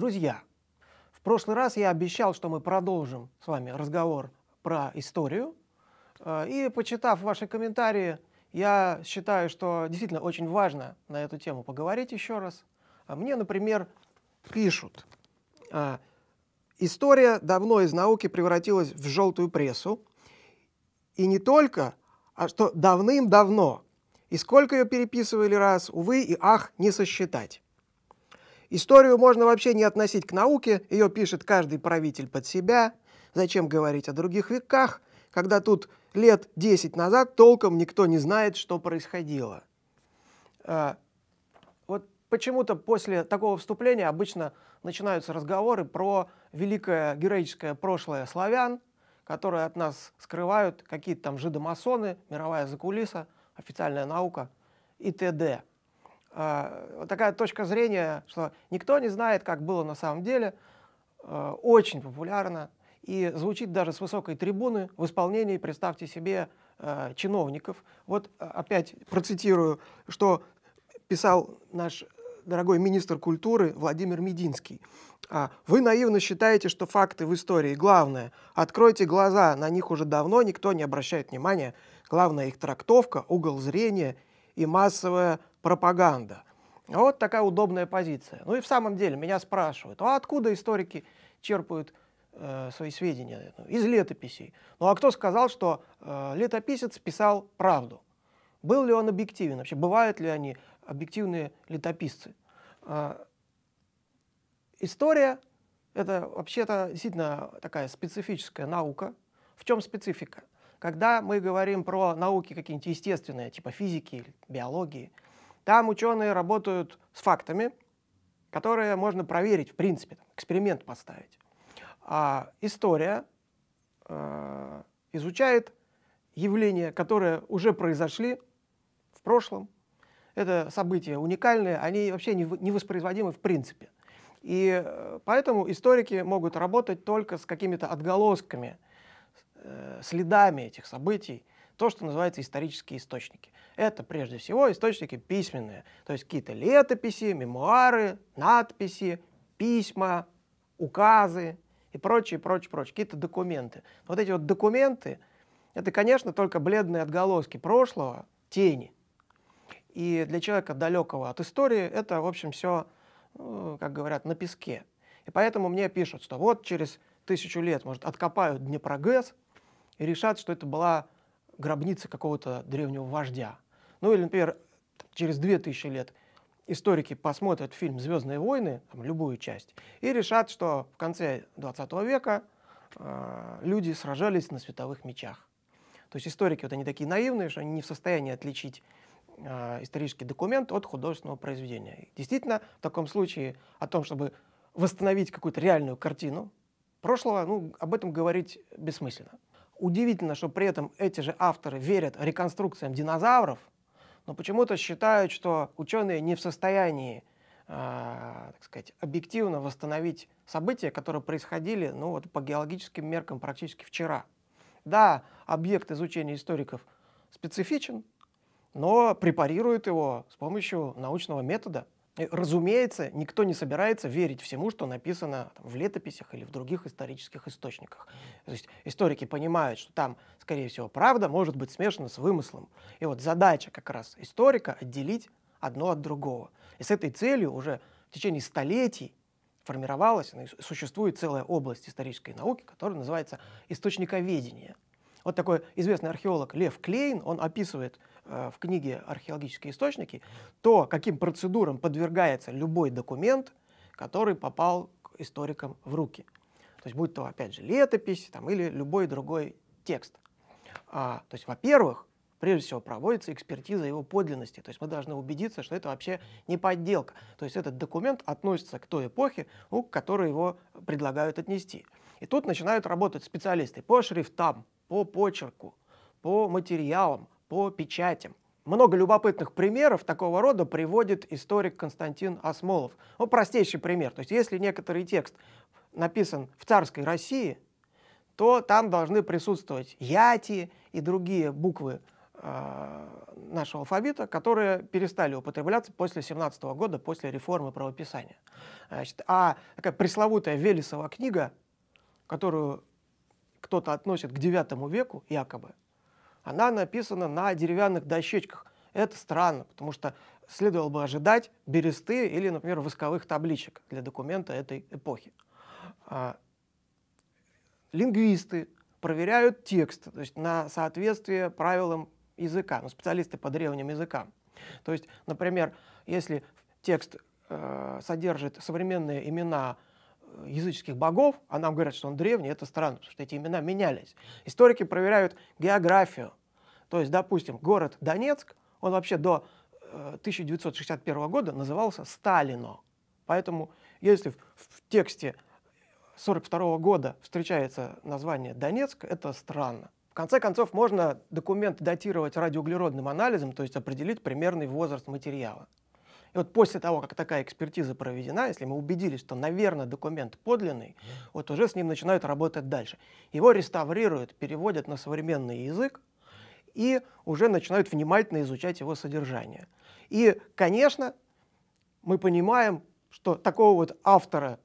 Друзья, в прошлый раз я обещал, что мы продолжим с вами разговор про историю. Э, и почитав ваши комментарии, я считаю, что действительно очень важно на эту тему поговорить еще раз. А мне, например, пишут, «Э, история давно из науки превратилась в желтую прессу. И не только, а что давным-давно. И сколько ее переписывали раз, увы и ах, не сосчитать. Историю можно вообще не относить к науке, ее пишет каждый правитель под себя. Зачем говорить о других веках, когда тут лет 10 назад толком никто не знает, что происходило. А, вот почему-то после такого вступления обычно начинаются разговоры про великое героическое прошлое славян, которые от нас скрывают какие-то там жидомасоны, мировая закулиса, официальная наука и т.д э, такая точка зрения, что никто не знает, как было на самом деле, а, очень популярна и звучит даже с высокой трибуны в исполнении, представьте себе, а, чиновников. Вот опять процитирую, что писал наш дорогой министр культуры Владимир Мединский. Вы наивно считаете, что факты в истории главное. Откройте глаза, на них уже давно никто не обращает внимания. Главное их трактовка, угол зрения и массовая" пропаганда. Вот такая удобная позиция. Ну и в самом деле меня спрашивают, а откуда историки черпают э, свои сведения? Ну, из летописей. Ну а кто сказал, что э, летописец писал правду? Был ли он объективен вообще? Бывают ли они объективные летописцы? Э, история – это вообще-то действительно такая специфическая наука. В чем специфика? Когда мы говорим про науки какие-нибудь естественные, типа физики, биологии – там ученые работают с фактами, которые можно проверить, в принципе, там, эксперимент поставить. А история э, изучает явления, которые уже произошли в прошлом. Это события уникальные, они вообще невоспроизводимы в принципе. И э, поэтому историки могут работать только с какими-то отголосками, э, следами этих событий, то, что называется исторические источники. Это прежде всего источники письменные, то есть какие-то летописи, мемуары, надписи, письма, указы и прочее, прочее, прочее, какие-то документы. Вот эти вот документы, это, конечно, только бледные отголоски прошлого, тени. И для человека далекого от истории это, в общем, все, ну, как говорят, на песке. И поэтому мне пишут, что вот через тысячу лет, может, откопают Днепрогэс и решат, что это была гробницы какого-то древнего вождя. Ну или, например, через 2000 лет историки посмотрят фильм «Звездные войны», там, любую часть, и решат, что в конце 20 века э, люди сражались на световых мечах. То есть историки вот они такие наивные, что они не в состоянии отличить э, исторический документ от художественного произведения. действительно, в таком случае о том, чтобы восстановить какую-то реальную картину прошлого, ну, об этом говорить бессмысленно. Удивительно, что при этом эти же авторы верят реконструкциям динозавров, но почему-то считают, что ученые не в состоянии э, так сказать, объективно восстановить события, которые происходили ну, вот, по геологическим меркам практически вчера. Да, объект изучения историков специфичен, но препарируют его с помощью научного метода. Э, разумеется, никто не собирается верить всему, что написано там, в летописях или в других исторических источниках. То есть историки понимают, что там, скорее всего, правда может быть смешана с вымыслом. И вот задача как раз историка отделить одно от другого. И с этой целью уже в течение столетий формировалась, ну, существует целая область исторической науки, которая называется источниковедение – вот такой известный археолог Лев Клейн, он описывает э, в книге «Археологические источники» то, каким процедурам подвергается любой документ, который попал к историкам в руки. То есть будь то, опять же, летопись там, или любой другой текст. А, то есть, во-первых, прежде всего проводится экспертиза его подлинности. То есть мы должны убедиться, что это вообще не подделка. То есть этот документ относится к той эпохе, ну, к которой его предлагают отнести. И тут начинают работать специалисты по шрифтам, по почерку, по материалам, по печатям. Много любопытных примеров такого рода приводит историк Константин Осмолов. Ну, простейший пример. То есть если некоторый текст написан в царской России, то там должны присутствовать яти и другие буквы э, нашего алфавита, которые перестали употребляться после 17 года, после реформы правописания. Значит, а такая пресловутая Велесова книга, которую кто-то относит к IX веку, якобы, она написана на деревянных дощечках. Это странно, потому что следовало бы ожидать бересты или, например, восковых табличек для документа этой эпохи. А, лингвисты проверяют текст то есть на соответствие правилам языка, ну, специалисты по древним языкам. То есть, например, если текст э, содержит современные имена языческих богов, а нам говорят, что он древний, это странно, потому что эти имена менялись. Историки проверяют географию. То есть, допустим, город Донецк, он вообще до 1961 э, года назывался Сталино. Поэтому, если в, в тексте 1942 года встречается название Донецк, это странно. В конце концов, можно документ датировать радиоуглеродным анализом, то есть определить примерный возраст материала. И вот после того, как такая экспертиза проведена, если мы убедились, что, наверное, документ подлинный, вот уже с ним начинают работать дальше. Его реставрируют, переводят на современный язык и уже начинают внимательно изучать его содержание. И, конечно, мы понимаем, что такого вот автора,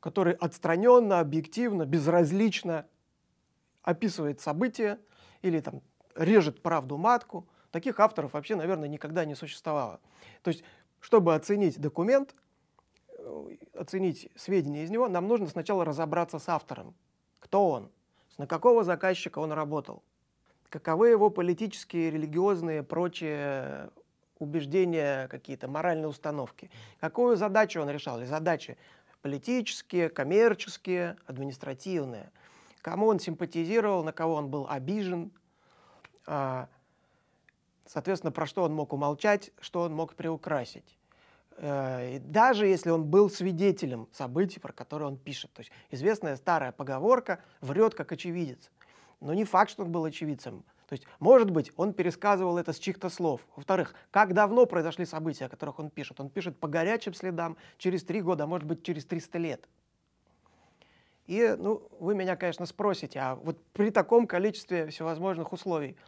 который отстраненно, объективно, безразлично описывает события или там режет правду матку, таких авторов вообще, наверное, никогда не существовало. То есть чтобы оценить документ, э, оценить сведения из него, нам нужно сначала разобраться с автором. Кто он? На какого заказчика он работал? Каковы его политические, религиозные, прочие убеждения, какие-то моральные установки? Какую задачу он решал? Или задачи политические, коммерческие, административные? Кому он симпатизировал, на кого он был обижен? А, Соответственно, про что он мог умолчать, что он мог приукрасить. Э, и даже если он был свидетелем событий, про которые он пишет. То есть известная старая поговорка «врет как очевидец». Но не факт, что он был очевидцем. То есть, может быть, он пересказывал это с чьих-то слов. Во-вторых, как давно произошли события, о которых он пишет? Он пишет по горячим следам через три года, а может быть, через 300 лет. И, ну, вы меня, конечно, спросите, а вот при таком количестве всевозможных условий –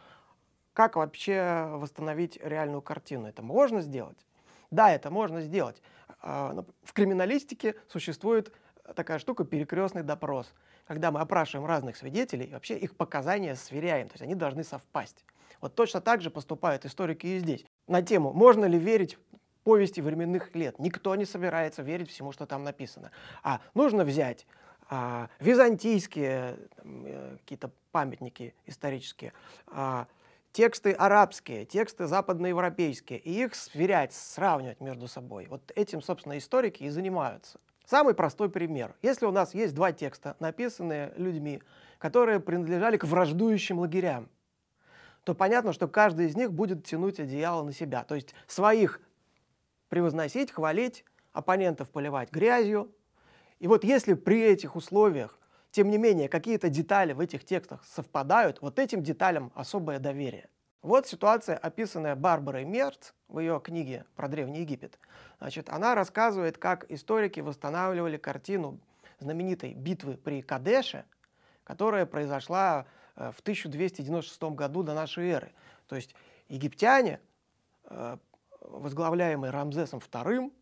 как вообще восстановить реальную картину? Это можно сделать? Да, это можно сделать. А, в криминалистике существует такая штука перекрестный допрос, когда мы опрашиваем разных свидетелей, и вообще их показания сверяем, то есть они должны совпасть. Вот точно так же поступают историки и здесь. На тему «Можно ли верить повести временных лет?» Никто не собирается верить всему, что там написано. А нужно взять а, византийские э, какие-то памятники исторические, а, тексты арабские, тексты западноевропейские, и их сверять, сравнивать между собой. Вот этим, собственно, историки и занимаются. Самый простой пример. Если у нас есть два текста, написанные людьми, которые принадлежали к враждующим лагерям, то понятно, что каждый из них будет тянуть одеяло на себя. То есть своих превозносить, хвалить, оппонентов поливать грязью. И вот если при этих условиях тем не менее, какие-то детали в этих текстах совпадают, вот этим деталям особое доверие. Вот ситуация, описанная Барбарой Мерц в ее книге про Древний Египет. Значит, она рассказывает, как историки восстанавливали картину знаменитой битвы при Кадеше, которая произошла э, в 1296 году до нашей эры. То есть египтяне, э, возглавляемые Рамзесом II,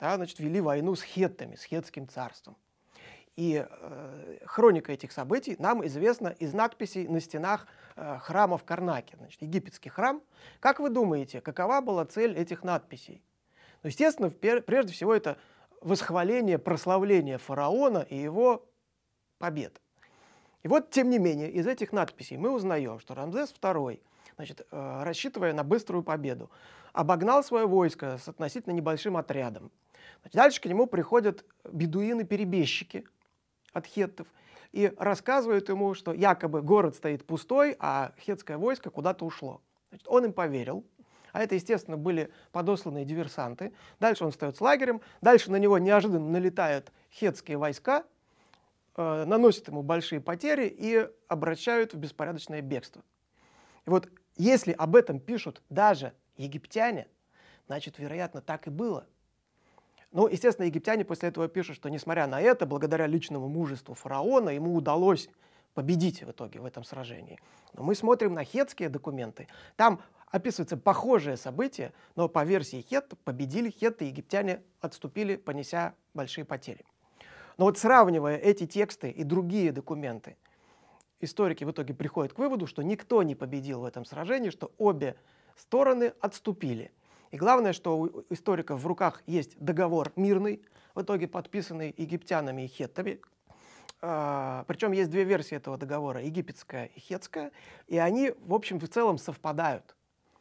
да, значит, вели войну с хеттами, с хетским царством. И э, хроника этих событий нам известна из надписей на стенах э, храма в Карнаке, значит, египетский храм. Как вы думаете, какова была цель этих надписей? Ну, естественно, прежде всего это восхваление, прославление фараона и его побед. И вот, тем не менее, из этих надписей мы узнаем, что Рамзес II, значит, э, рассчитывая на быструю победу, обогнал свое войско с относительно небольшим отрядом. Значит, дальше к нему приходят бедуины-перебежчики, от хеттов и рассказывают ему, что якобы город стоит пустой, а хетское войско куда-то ушло. Значит, он им поверил, а это, естественно, были подосланные диверсанты. Дальше он встает с лагерем, дальше на него неожиданно налетают хетские войска, э, наносят ему большие потери и обращают в беспорядочное бегство. И вот если об этом пишут даже египтяне, значит, вероятно, так и было – ну, естественно, египтяне после этого пишут, что несмотря на это, благодаря личному мужеству фараона ему удалось победить в итоге в этом сражении. Но мы смотрим на хетские документы. Там описывается похожее событие, но по версии хет победили хеты, египтяне отступили, понеся большие потери. Но вот сравнивая эти тексты и другие документы, историки в итоге приходят к выводу, что никто не победил в этом сражении, что обе стороны отступили – и главное, что у историков в руках есть договор мирный, в итоге подписанный египтянами и хеттами. А, Причем есть две версии этого договора, египетская и хетская, и они, в общем, в целом совпадают.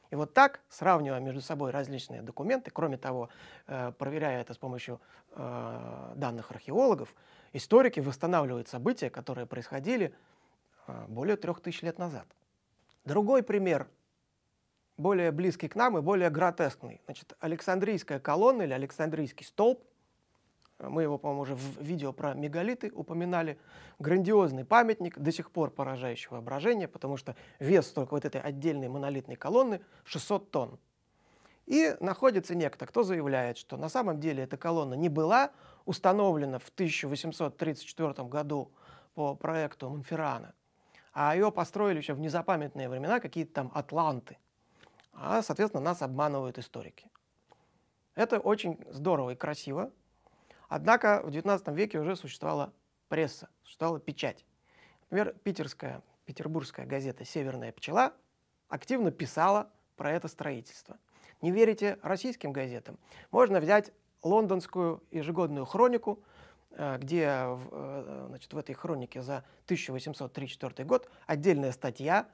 И вот так, сравнивая между собой различные документы, кроме того, э, проверяя это с помощью э, данных археологов, историки восстанавливают события, которые происходили э, более трех тысяч лет назад. Другой пример более близкий к нам и более гротескный. Значит, Александрийская колонна или Александрийский столб, э, мы его, по-моему, уже в видео про мегалиты упоминали, грандиозный памятник, до сих пор поражающий воображение, потому что вес только вот этой отдельной монолитной колонны 600 тонн. И находится некто, кто заявляет, что на самом деле эта колонна не была установлена в 1834 году по проекту Монферрана, а ее построили еще в незапамятные времена какие-то там атланты – а, соответственно, нас обманывают историки. Это очень здорово и красиво. Однако в XIX веке уже существовала пресса, существовала печать. Например, питерская, петербургская газета «Северная пчела» активно писала про это строительство. Не верите российским газетам? Можно взять лондонскую ежегодную хронику, э, где э, значит, в этой хронике за 1834 год отдельная статья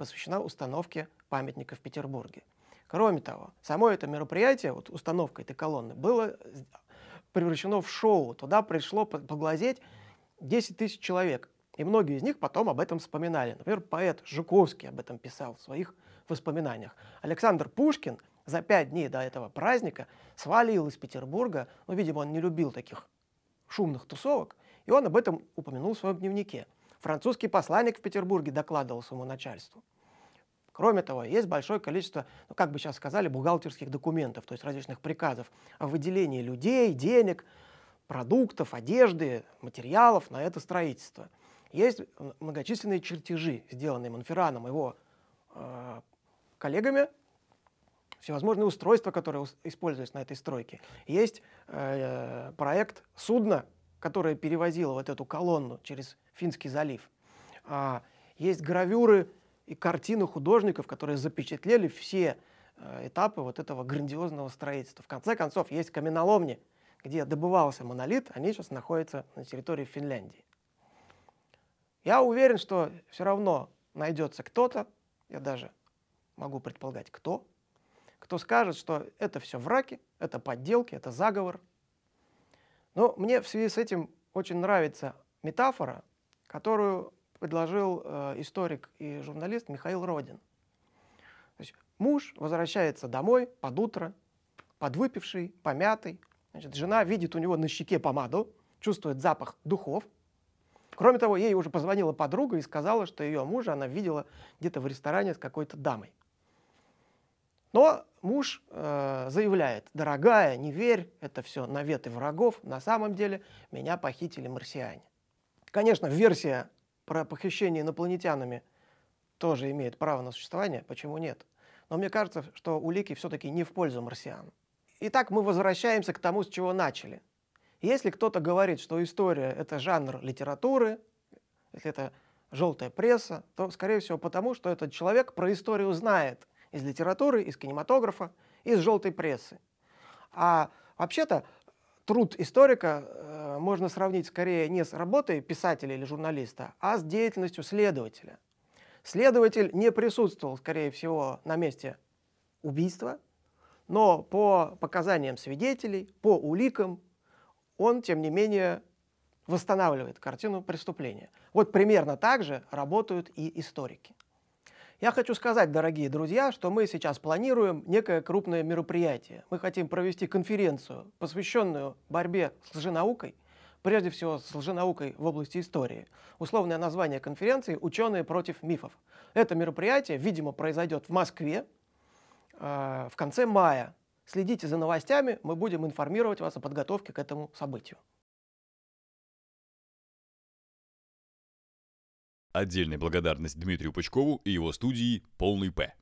посвящена установке памятника в Петербурге. Кроме того, само это мероприятие, вот установка этой колонны, было превращено в шоу. Туда пришло поглазеть 10 тысяч человек. И многие из них потом об этом вспоминали. Например, поэт Жуковский об этом писал в своих воспоминаниях. Александр Пушкин за пять дней до этого праздника свалил из Петербурга, ну, видимо, он не любил таких шумных тусовок, и он об этом упомянул в своем дневнике – Французский посланник в Петербурге докладывал своему начальству. Кроме того, есть большое количество, ну, как бы сейчас сказали, бухгалтерских документов, то есть различных приказов о выделении людей, денег, продуктов, одежды, материалов на это строительство. Есть многочисленные чертежи, сделанные Монфераном, его э, коллегами, всевозможные устройства, которые используются на этой стройке. Есть э, проект судна, которая перевозила вот эту колонну через Финский залив. А, есть гравюры и картины художников, которые запечатлели все э, этапы вот этого грандиозного строительства. В конце концов, есть каменоломни, где добывался монолит, они сейчас находятся на территории Финляндии. Я уверен, что все равно найдется кто-то, я даже могу предполагать, кто, кто скажет, что это все враки, это подделки, это заговор – но мне в связи с этим очень нравится метафора, которую предложил э, историк и журналист Михаил Родин. То есть муж возвращается домой под утро, подвыпивший, помятый. Значит, жена видит у него на щеке помаду, чувствует запах духов. Кроме того, ей уже позвонила подруга и сказала, что ее мужа она видела где-то в ресторане с какой-то дамой. Но муж э, заявляет, дорогая, не верь, это все наветы врагов, на самом деле меня похитили марсиане. Конечно, версия про похищение инопланетянами тоже имеет право на существование, почему нет? Но мне кажется, что улики все-таки не в пользу марсиан. Итак, мы возвращаемся к тому, с чего начали. Если кто-то говорит, что история — это жанр литературы, если это желтая пресса, то, скорее всего, потому, что этот человек про историю знает, из литературы, из кинематографа, из желтой прессы. А вообще-то труд историка э, можно сравнить скорее не с работой писателя или журналиста, а с деятельностью следователя. Следователь не присутствовал, скорее всего, на месте убийства, но по показаниям свидетелей, по уликам, он, тем не менее, восстанавливает картину преступления. Вот примерно так же работают и историки. Я хочу сказать, дорогие друзья, что мы сейчас планируем некое крупное мероприятие. Мы хотим провести конференцию, посвященную борьбе с лженаукой, прежде всего с лженаукой в области истории. Условное название конференции «Ученые против мифов». Это мероприятие, видимо, произойдет в Москве э, в конце мая. Следите за новостями, мы будем информировать вас о подготовке к этому событию. Отдельная благодарность Дмитрию Пучкову и его студии «Полный П».